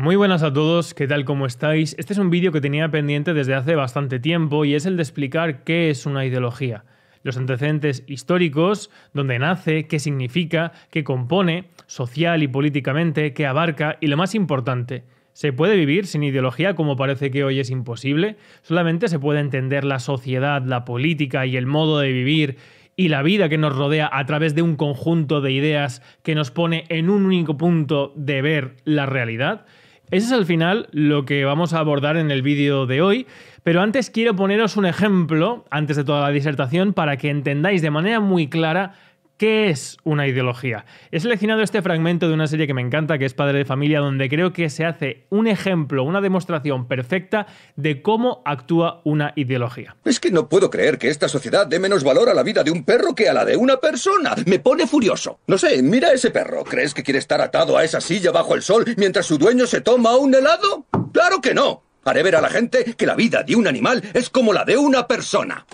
Muy buenas a todos, ¿qué tal cómo estáis? Este es un vídeo que tenía pendiente desde hace bastante tiempo y es el de explicar qué es una ideología, los antecedentes históricos, dónde nace, qué significa, qué compone, social y políticamente, qué abarca y lo más importante, ¿se puede vivir sin ideología como parece que hoy es imposible? ¿Solamente se puede entender la sociedad, la política y el modo de vivir y la vida que nos rodea a través de un conjunto de ideas que nos pone en un único punto de ver la realidad? Eso es al final lo que vamos a abordar en el vídeo de hoy, pero antes quiero poneros un ejemplo, antes de toda la disertación, para que entendáis de manera muy clara ¿Qué es una ideología? He seleccionado este fragmento de una serie que me encanta, que es Padre de Familia, donde creo que se hace un ejemplo, una demostración perfecta de cómo actúa una ideología. Es que no puedo creer que esta sociedad dé menos valor a la vida de un perro que a la de una persona. Me pone furioso. No sé, mira a ese perro. ¿Crees que quiere estar atado a esa silla bajo el sol mientras su dueño se toma un helado? ¡Claro que no! Haré ver a la gente que la vida de un animal es como la de una persona.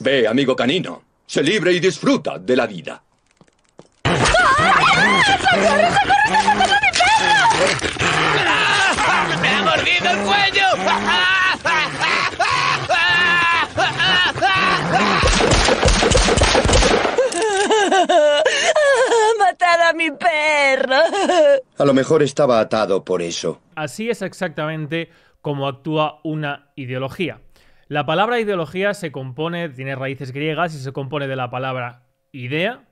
Ve, amigo canino. ¡Se libre y disfruta de la vida. ¡Corre, me ha mordido el cuello! ¡Matar a mi perro! A lo mejor estaba atado por eso. Así es exactamente como actúa una ideología. La palabra ideología se compone, tiene raíces griegas y se compone de la palabra idea,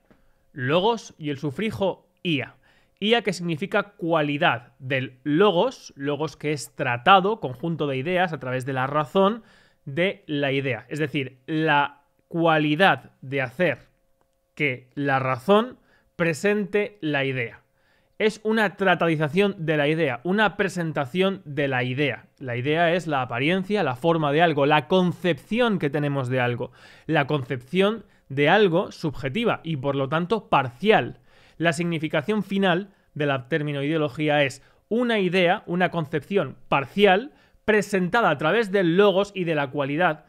logos y el sufrijo ia. Ia que significa cualidad del logos, logos que es tratado, conjunto de ideas a través de la razón de la idea. Es decir, la cualidad de hacer que la razón presente la idea es una tratadización de la idea, una presentación de la idea. La idea es la apariencia, la forma de algo, la concepción que tenemos de algo, la concepción de algo subjetiva y por lo tanto parcial. La significación final del término ideología es una idea, una concepción parcial presentada a través del logos y de la cualidad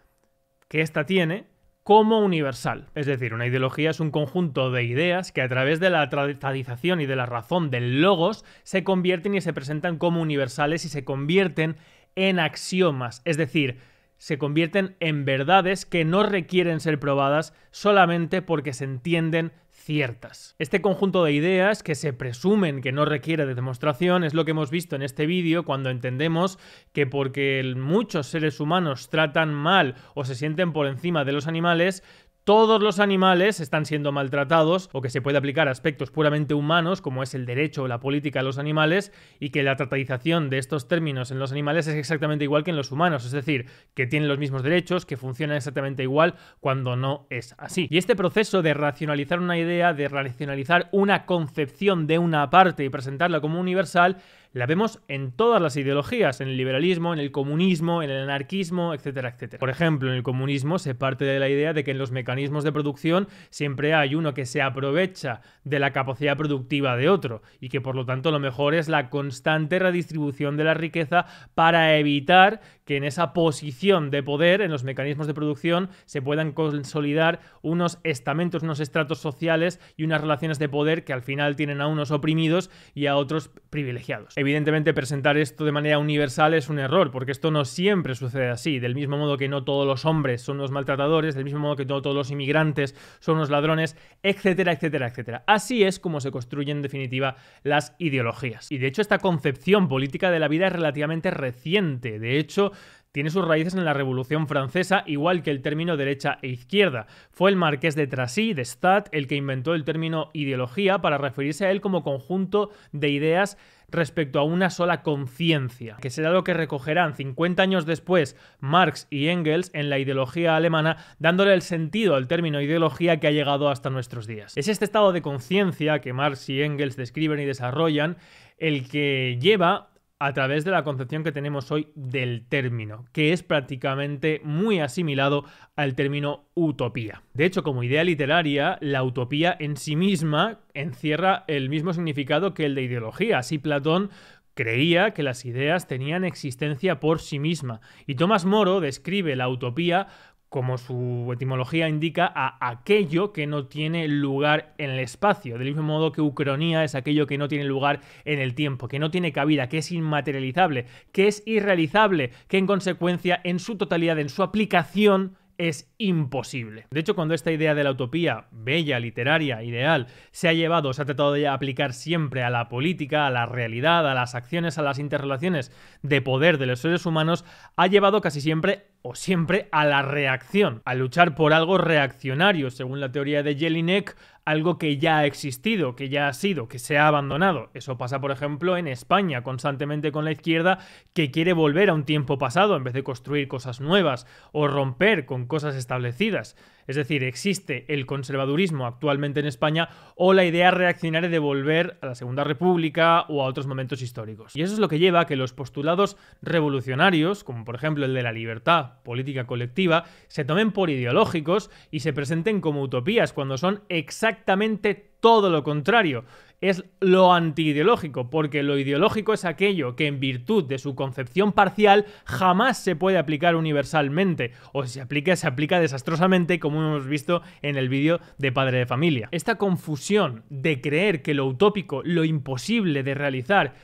que ésta tiene como universal. Es decir, una ideología es un conjunto de ideas que a través de la tratadización y de la razón del logos se convierten y se presentan como universales y se convierten en axiomas, es decir, se convierten en verdades que no requieren ser probadas solamente porque se entienden ciertas. Este conjunto de ideas que se presumen que no requiere de demostración es lo que hemos visto en este vídeo cuando entendemos que porque muchos seres humanos tratan mal o se sienten por encima de los animales, todos los animales están siendo maltratados o que se puede aplicar a aspectos puramente humanos, como es el derecho o la política a los animales, y que la tratadización de estos términos en los animales es exactamente igual que en los humanos, es decir, que tienen los mismos derechos, que funcionan exactamente igual cuando no es así. Y este proceso de racionalizar una idea, de racionalizar una concepción de una parte y presentarla como universal, la vemos en todas las ideologías, en el liberalismo, en el comunismo, en el anarquismo, etcétera, etcétera. Por ejemplo, en el comunismo se parte de la idea de que en los mecanismos de producción siempre hay uno que se aprovecha de la capacidad productiva de otro y que por lo tanto lo mejor es la constante redistribución de la riqueza para evitar que en esa posición de poder, en los mecanismos de producción, se puedan consolidar unos estamentos, unos estratos sociales y unas relaciones de poder que al final tienen a unos oprimidos y a otros privilegiados evidentemente presentar esto de manera universal es un error, porque esto no siempre sucede así. Del mismo modo que no todos los hombres son los maltratadores, del mismo modo que no todos los inmigrantes son los ladrones, etcétera, etcétera, etcétera. Así es como se construyen en definitiva las ideologías. Y de hecho esta concepción política de la vida es relativamente reciente. De hecho, tiene sus raíces en la Revolución Francesa, igual que el término derecha e izquierda. Fue el marqués de Tracy, de Stade, el que inventó el término ideología para referirse a él como conjunto de ideas respecto a una sola conciencia, que será lo que recogerán 50 años después Marx y Engels en la ideología alemana, dándole el sentido al término ideología que ha llegado hasta nuestros días. Es este estado de conciencia que Marx y Engels describen y desarrollan el que lleva a través de la concepción que tenemos hoy del término, que es prácticamente muy asimilado al término utopía. De hecho, como idea literaria, la utopía en sí misma encierra el mismo significado que el de ideología. Así Platón creía que las ideas tenían existencia por sí misma, y Tomás Moro describe la utopía como su etimología indica, a aquello que no tiene lugar en el espacio. Del mismo modo que ucronía es aquello que no tiene lugar en el tiempo, que no tiene cabida, que es inmaterializable, que es irrealizable, que en consecuencia en su totalidad, en su aplicación, es imposible. De hecho, cuando esta idea de la utopía, bella, literaria, ideal, se ha llevado, se ha tratado de aplicar siempre a la política, a la realidad, a las acciones, a las interrelaciones de poder de los seres humanos, ha llevado casi siempre o siempre a la reacción, a luchar por algo reaccionario, según la teoría de Jelinek, algo que ya ha existido, que ya ha sido, que se ha abandonado. Eso pasa, por ejemplo, en España constantemente con la izquierda que quiere volver a un tiempo pasado en vez de construir cosas nuevas o romper con cosas establecidas. Es decir, existe el conservadurismo actualmente en España o la idea reaccionaria de volver a la Segunda República o a otros momentos históricos. Y eso es lo que lleva a que los postulados revolucionarios, como por ejemplo el de la libertad política colectiva, se tomen por ideológicos y se presenten como utopías cuando son exactamente exactamente todo lo contrario. Es lo antiideológico, porque lo ideológico es aquello que en virtud de su concepción parcial jamás se puede aplicar universalmente, o si se aplica, se aplica desastrosamente, como hemos visto en el vídeo de Padre de Familia. Esta confusión de creer que lo utópico, lo imposible de realizar,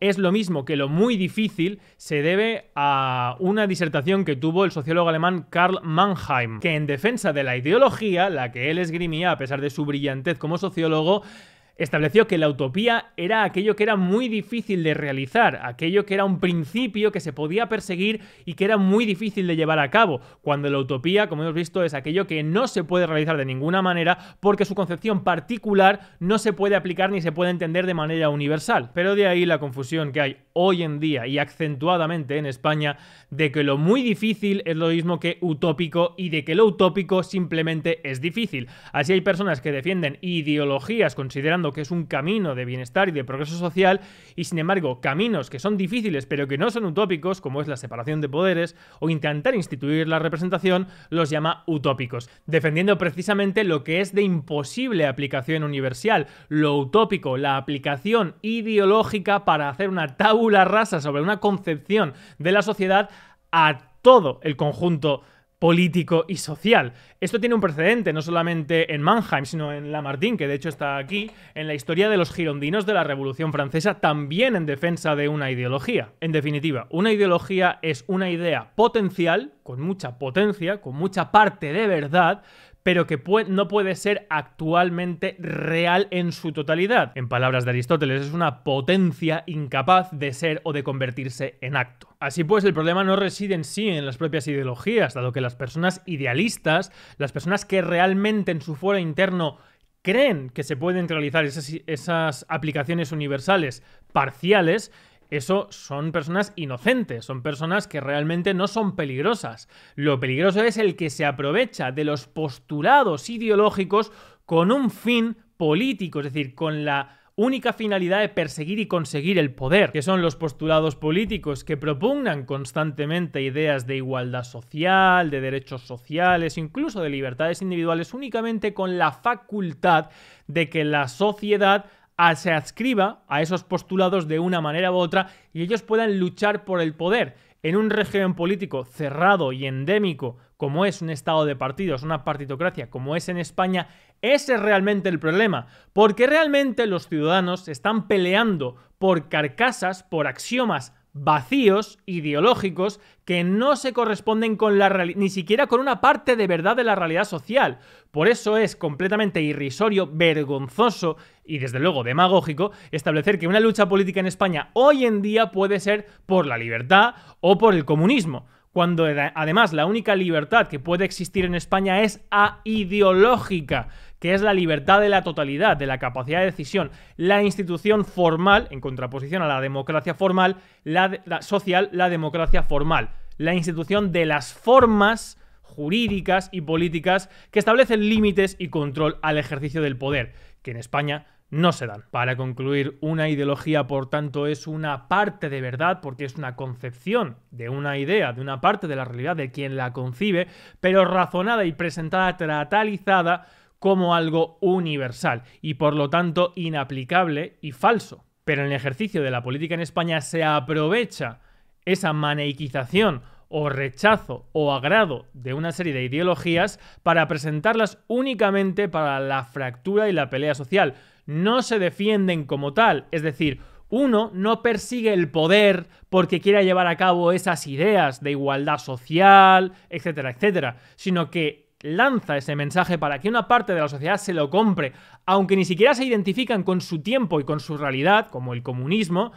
es lo mismo que lo muy difícil se debe a una disertación que tuvo el sociólogo alemán Karl Mannheim, que en defensa de la ideología, la que él esgrimía a pesar de su brillantez como sociólogo, estableció que la utopía era aquello que era muy difícil de realizar, aquello que era un principio que se podía perseguir y que era muy difícil de llevar a cabo, cuando la utopía, como hemos visto, es aquello que no se puede realizar de ninguna manera porque su concepción particular no se puede aplicar ni se puede entender de manera universal. Pero de ahí la confusión que hay hoy en día y acentuadamente en España de que lo muy difícil es lo mismo que utópico y de que lo utópico simplemente es difícil. Así hay personas que defienden ideologías considerando que es un camino de bienestar y de progreso social, y sin embargo, caminos que son difíciles pero que no son utópicos, como es la separación de poderes, o intentar instituir la representación, los llama utópicos, defendiendo precisamente lo que es de imposible aplicación universal, lo utópico, la aplicación ideológica para hacer una tabula rasa sobre una concepción de la sociedad a todo el conjunto político y social. Esto tiene un precedente, no solamente en Mannheim, sino en Lamartine, que de hecho está aquí, en la historia de los girondinos de la Revolución Francesa, también en defensa de una ideología. En definitiva, una ideología es una idea potencial con mucha potencia, con mucha parte de verdad, pero que no puede ser actualmente real en su totalidad. En palabras de Aristóteles, es una potencia incapaz de ser o de convertirse en acto. Así pues, el problema no reside en sí en las propias ideologías, dado que las personas idealistas, las personas que realmente en su foro interno creen que se pueden realizar esas aplicaciones universales parciales, eso son personas inocentes, son personas que realmente no son peligrosas. Lo peligroso es el que se aprovecha de los postulados ideológicos con un fin político, es decir, con la única finalidad de perseguir y conseguir el poder, que son los postulados políticos que propugnan constantemente ideas de igualdad social, de derechos sociales, incluso de libertades individuales, únicamente con la facultad de que la sociedad se adscriba a esos postulados de una manera u otra y ellos puedan luchar por el poder en un régimen político cerrado y endémico como es un estado de partidos, una partitocracia como es en España, ese es realmente el problema, porque realmente los ciudadanos están peleando por carcasas, por axiomas vacíos ideológicos que no se corresponden con la ni siquiera con una parte de verdad de la realidad social. Por eso es completamente irrisorio, vergonzoso y desde luego demagógico establecer que una lucha política en España hoy en día puede ser por la libertad o por el comunismo cuando además la única libertad que puede existir en España es a ideológica que es la libertad de la totalidad, de la capacidad de decisión. La institución formal, en contraposición a la democracia formal, la, social, la democracia formal. La institución de las formas jurídicas y políticas que establecen límites y control al ejercicio del poder, que en España no se dan. Para concluir, una ideología, por tanto, es una parte de verdad, porque es una concepción de una idea, de una parte de la realidad de quien la concibe, pero razonada y presentada, tratalizada como algo universal y por lo tanto inaplicable y falso. Pero en el ejercicio de la política en España se aprovecha esa manequización, o rechazo o agrado de una serie de ideologías para presentarlas únicamente para la fractura y la pelea social. No se defienden como tal, es decir, uno no persigue el poder porque quiera llevar a cabo esas ideas de igualdad social, etcétera, etcétera, sino que lanza ese mensaje para que una parte de la sociedad se lo compre, aunque ni siquiera se identifican con su tiempo y con su realidad, como el comunismo,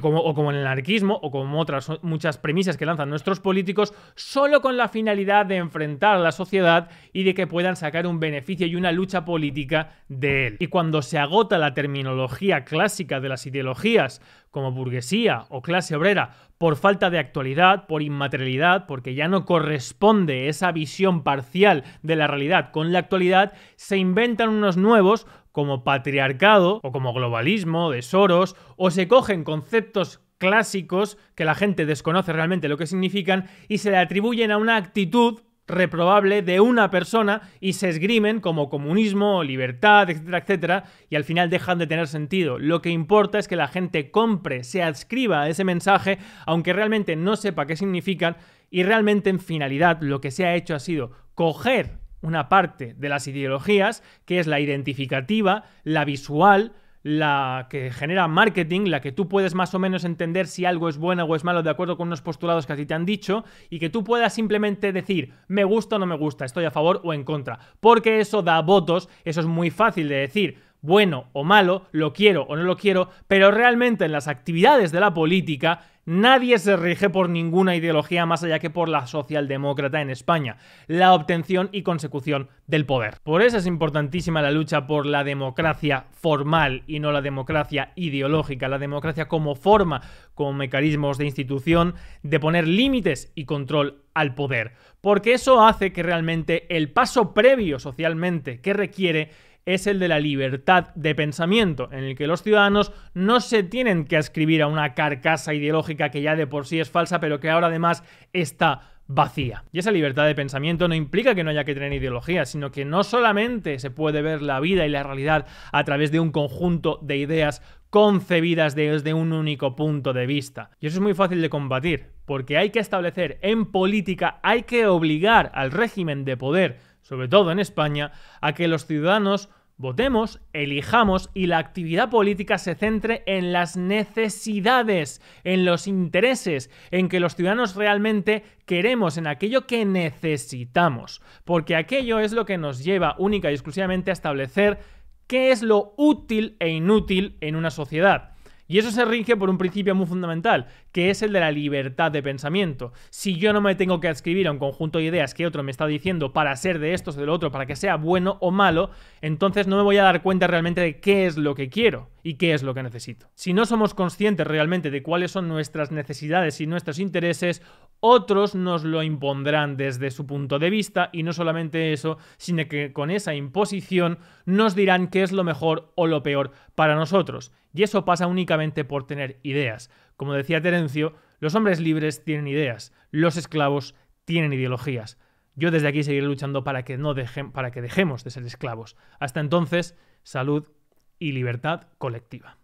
como, o como en el anarquismo, o como otras muchas premisas que lanzan nuestros políticos, solo con la finalidad de enfrentar a la sociedad y de que puedan sacar un beneficio y una lucha política de él. Y cuando se agota la terminología clásica de las ideologías, como burguesía o clase obrera, por falta de actualidad, por inmaterialidad, porque ya no corresponde esa visión parcial de la realidad con la actualidad, se inventan unos nuevos como patriarcado o como globalismo de Soros, o se cogen conceptos clásicos que la gente desconoce realmente lo que significan y se le atribuyen a una actitud reprobable de una persona y se esgrimen como comunismo, libertad, etcétera, etcétera, y al final dejan de tener sentido. Lo que importa es que la gente compre, se adscriba a ese mensaje, aunque realmente no sepa qué significan, y realmente en finalidad lo que se ha hecho ha sido coger una parte de las ideologías, que es la identificativa, la visual, la que genera marketing, la que tú puedes más o menos entender si algo es bueno o es malo de acuerdo con unos postulados que a te han dicho y que tú puedas simplemente decir me gusta o no me gusta, estoy a favor o en contra, porque eso da votos, eso es muy fácil de decir bueno o malo, lo quiero o no lo quiero, pero realmente en las actividades de la política Nadie se rige por ninguna ideología más allá que por la socialdemócrata en España, la obtención y consecución del poder. Por eso es importantísima la lucha por la democracia formal y no la democracia ideológica, la democracia como forma, como mecanismos de institución, de poner límites y control al poder, porque eso hace que realmente el paso previo socialmente que requiere es el de la libertad de pensamiento, en el que los ciudadanos no se tienen que ascribir a una carcasa ideológica que ya de por sí es falsa, pero que ahora además está vacía. Y esa libertad de pensamiento no implica que no haya que tener ideología, sino que no solamente se puede ver la vida y la realidad a través de un conjunto de ideas concebidas desde un único punto de vista. Y eso es muy fácil de combatir, porque hay que establecer en política, hay que obligar al régimen de poder, sobre todo en España, a que los ciudadanos votemos, elijamos y la actividad política se centre en las necesidades, en los intereses, en que los ciudadanos realmente queremos, en aquello que necesitamos. Porque aquello es lo que nos lleva única y exclusivamente a establecer qué es lo útil e inútil en una sociedad. Y eso se rige por un principio muy fundamental, que es el de la libertad de pensamiento. Si yo no me tengo que adscribir a un conjunto de ideas que otro me está diciendo para ser de estos o del otro, para que sea bueno o malo, entonces no me voy a dar cuenta realmente de qué es lo que quiero y qué es lo que necesito. Si no somos conscientes realmente de cuáles son nuestras necesidades y nuestros intereses, otros nos lo impondrán desde su punto de vista y no solamente eso, sino que con esa imposición nos dirán qué es lo mejor o lo peor para nosotros. Y eso pasa únicamente por tener ideas. Como decía Terencio, los hombres libres tienen ideas, los esclavos tienen ideologías. Yo desde aquí seguiré luchando para que, no dejen, para que dejemos de ser esclavos. Hasta entonces, salud y libertad colectiva.